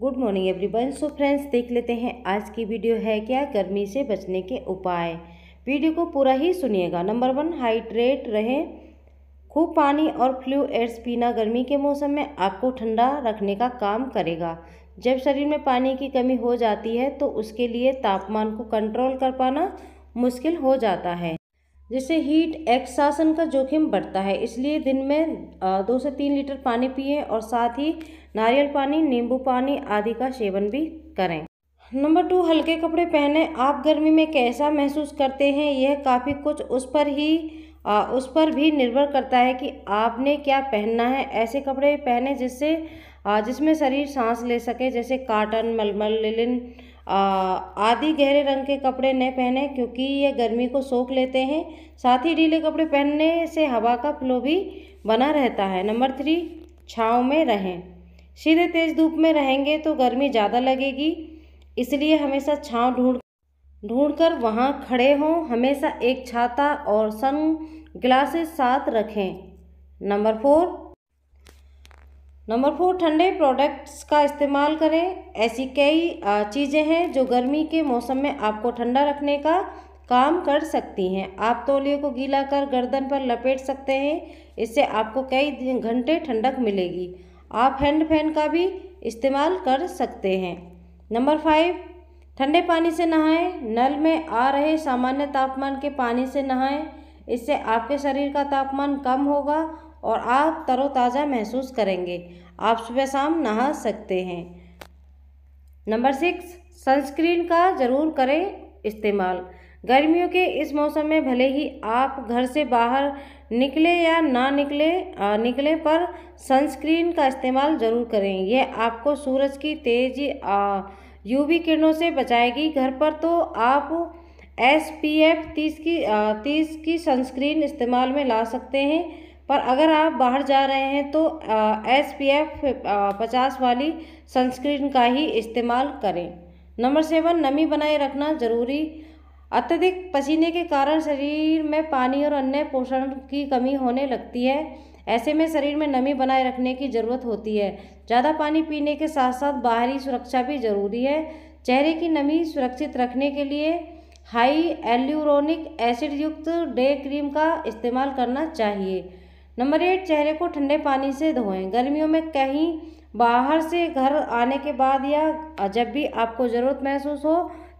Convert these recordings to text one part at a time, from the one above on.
good morning everyone so friends देख लेते हैं आज की वीडियो है क्या गर्मी से बचने के उपाय वीडियो को पूरा ही सुनिएगा नंबर वन हाइड्रेट रहें खूब पानी और फ्लू एड्स पीना गर्मी के मौसम में आपको ठंडा रखने का काम करेगा जब शरीर में पानी की कमी हो जाती है तो उसके लिए तापमान को कंट्रोल कर पाना मुश्किल हो जाता है जिससे हीट एक्सासन का जोखिम बढ़ता है इसलिए दिन में दो से तीन लीटर पानी पिए और साथ ही नारियल पानी नींबू पानी आदि का सेवन भी करें नंबर टू हल्के कपड़े पहने आप गर्मी में कैसा महसूस करते हैं यह काफ़ी कुछ उस पर ही आ, उस पर भी निर्भर करता है कि आपने क्या पहनना है ऐसे कपड़े पहने जिससे जिसमें शरीर सांस ले सके जैसे काटन मलमल लिलिन आधी गहरे रंग के कपड़े न पहने क्योंकि ये गर्मी को सोख लेते हैं साथ ही ढीले कपड़े पहनने से हवा का फ्लो भी बना रहता है नंबर थ्री छाँव में रहें सीधे तेज़ धूप में रहेंगे तो गर्मी ज़्यादा लगेगी इसलिए हमेशा छाँव ढूंढ ढूंढ कर वहाँ खड़े हों हमेशा एक छाता और सन ग्लासेस साथ रखें नंबर फोर नंबर फोर ठंडे प्रोडक्ट्स का इस्तेमाल करें ऐसी कई चीज़ें हैं जो गर्मी के मौसम में आपको ठंडा रखने का काम कर सकती हैं आप तोलिए को गीला कर गर्दन पर लपेट सकते हैं इससे आपको कई घंटे ठंडक मिलेगी आप हैंड फैन का भी इस्तेमाल कर सकते हैं नंबर फाइव ठंडे पानी से नहाएं नल में आ रहे सामान्य तापमान के पानी से नहाएं इससे आपके शरीर का तापमान कम होगा और आप तरोताज़ा महसूस करेंगे आप सुबह शाम नहा सकते हैं नंबर सिक्स सनस्क्रीन का ज़रूर करें इस्तेमाल गर्मियों के इस मौसम में भले ही आप घर से बाहर निकले या ना निकले आ, निकले पर सनस्क्रीन का इस्तेमाल ज़रूर करें यह आपको सूरज की तेज यूवी किरणों से बचाएगी घर पर तो आप एस पी एफ तीस की तीस की सनस्क्रीन इस्तेमाल में ला सकते हैं पर अगर आप बाहर जा रहे हैं तो एस पी एफ पचास वाली सनस्क्रीन का ही इस्तेमाल करें नंबर सेवन नमी बनाए रखना जरूरी अत्यधिक पसीने के कारण शरीर में पानी और अन्य पोषण की कमी होने लगती है ऐसे में शरीर में नमी बनाए रखने की ज़रूरत होती है ज़्यादा पानी पीने के साथ साथ बाहरी सुरक्षा भी ज़रूरी है चेहरे की नमी सुरक्षित रखने के लिए हाई एल्यूरोनिक एसिड युक्त डे क्रीम का इस्तेमाल करना चाहिए नंबर एट चेहरे को ठंडे पानी से धोएं गर्मियों में कहीं बाहर से घर आने के बाद या जब भी आपको ज़रूरत महसूस हो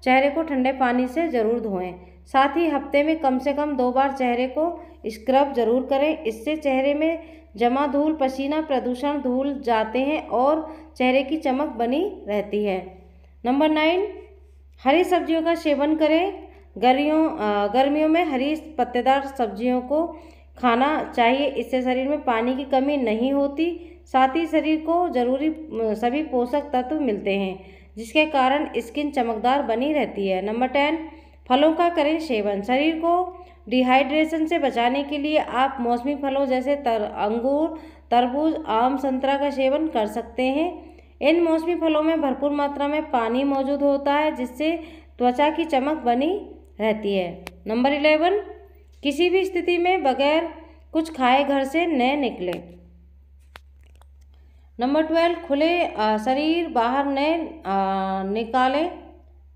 चेहरे को ठंडे पानी से ज़रूर धोएं साथ ही हफ्ते में कम से कम दो बार चेहरे को स्क्रब जरूर करें इससे चेहरे में जमा धूल पसीना प्रदूषण धूल जाते हैं और चेहरे की चमक बनी रहती है नंबर नाइन हरी सब्जियों का सेवन करें गर्मियों गर्मियों में हरी पत्तेदार सब्जियों को खाना चाहिए इससे शरीर में पानी की कमी नहीं होती साथ ही शरीर को जरूरी सभी पोषक तत्व मिलते हैं जिसके कारण स्किन चमकदार बनी रहती है नंबर टेन फलों का करें सेवन शरीर को डिहाइड्रेशन से बचाने के लिए आप मौसमी फलों जैसे तर अंगूर तरबूज आम संतरा का सेवन कर सकते हैं इन मौसमी फलों में भरपूर मात्रा में पानी मौजूद होता है जिससे त्वचा की चमक बनी रहती है नंबर इलेवन किसी भी स्थिति में बगैर कुछ खाए घर से न निकले नंबर ट्वेल्व खुले शरीर बाहर न निकालें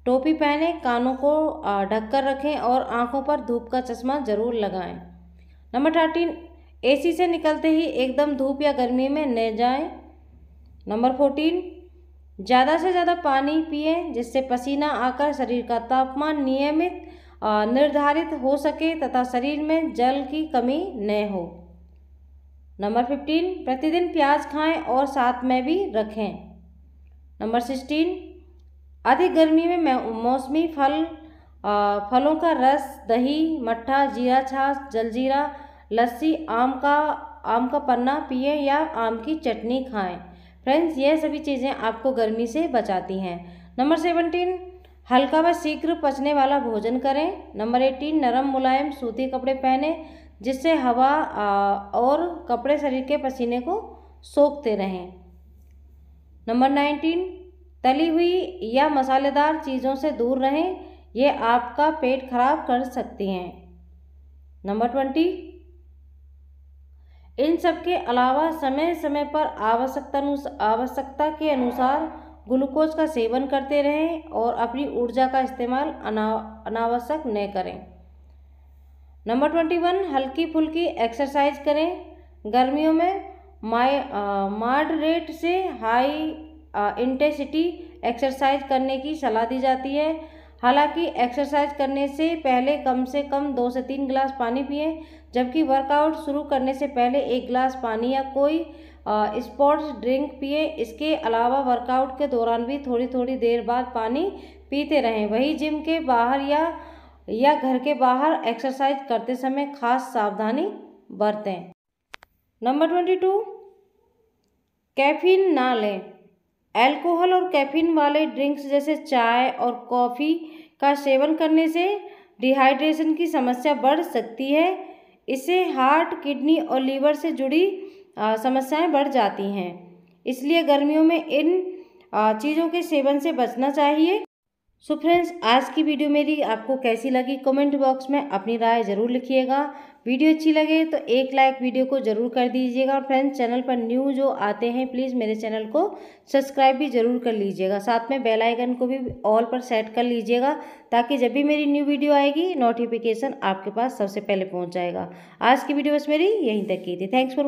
टोपी पहने कानों को ढककर रखें और आंखों पर धूप का चश्मा जरूर लगाएं नंबर थर्टीन एसी से निकलते ही एकदम धूप या गर्मी में न जाएं नंबर फोर्टीन ज़्यादा से ज़्यादा पानी पिए जिससे पसीना आकर शरीर का तापमान नियमित निर्धारित हो सके तथा शरीर में जल की कमी न हो नंबर फिफ्टीन प्रतिदिन प्याज खाएं और साथ में भी रखें नंबर सिक्सटीन अधिक गर्मी में मौसमी फल आ, फलों का रस दही मट्ठा जीरा छाछ जलजीरा लस्सी आम का आम का पन्ना पिए या आम की चटनी खाएं फ्रेंड्स यह सभी चीज़ें आपको गर्मी से बचाती हैं नंबर सेवनटीन हल्का व शीघ्र पचने वाला भोजन करें नंबर एटीन नरम मुलायम सूती कपड़े पहने जिससे हवा और कपड़े शरीर के पसीने को सोखते रहें नंबर नाइनटीन तली हुई या मसालेदार चीज़ों से दूर रहें ये आपका पेट खराब कर सकती हैं नंबर ट्वेंटी इन सब के अलावा समय समय पर आवश्यकता आवश्यकता के अनुसार ग्लूकोज का सेवन करते रहें और अपनी ऊर्जा का इस्तेमाल अना अनावश्यक न करें नंबर ट्वेंटी वन हल्की फुल्की एक्सरसाइज करें गर्मियों में माई मॉडरेट से हाई इंटेंसिटी एक्सरसाइज करने की सलाह दी जाती है हालांकि एक्सरसाइज करने से पहले कम से कम दो से तीन गिलास पानी पिए जबकि वर्कआउट शुरू करने से पहले एक गिलास पानी या कोई स्पोर्ट्स ड्रिंक पिए इसके अलावा वर्कआउट के दौरान भी थोड़ी थोड़ी देर बाद पानी पीते रहें वही जिम के बाहर या या घर के बाहर एक्सरसाइज करते समय खास सावधानी बरतें नंबर ट्वेंटी टू कैफीन ना लें अल्कोहल और कैफीन वाले ड्रिंक्स जैसे चाय और कॉफ़ी का सेवन करने से डिहाइड्रेशन की समस्या बढ़ सकती है इससे हार्ट किडनी और लीवर से जुड़ी समस्याएं बढ़ जाती हैं इसलिए गर्मियों में इन चीज़ों के सेवन से बचना चाहिए सो फ्रेंड्स आज की वीडियो मेरी आपको कैसी लगी कमेंट बॉक्स में अपनी राय ज़रूर लिखिएगा वीडियो अच्छी लगे तो एक लाइक वीडियो को ज़रूर कर दीजिएगा और फ्रेंड्स चैनल पर न्यू जो आते हैं प्लीज़ मेरे चैनल को सब्सक्राइब भी ज़रूर कर लीजिएगा साथ में बेल आइकन को भी ऑल पर सेट कर लीजिएगा ताकि जब भी मेरी न्यू वीडियो आएगी नोटिफिकेशन आपके पास सबसे पहले पहुँच जाएगा आज की वीडियो बस मेरी यहीं तक की थी थैंक्स फॉर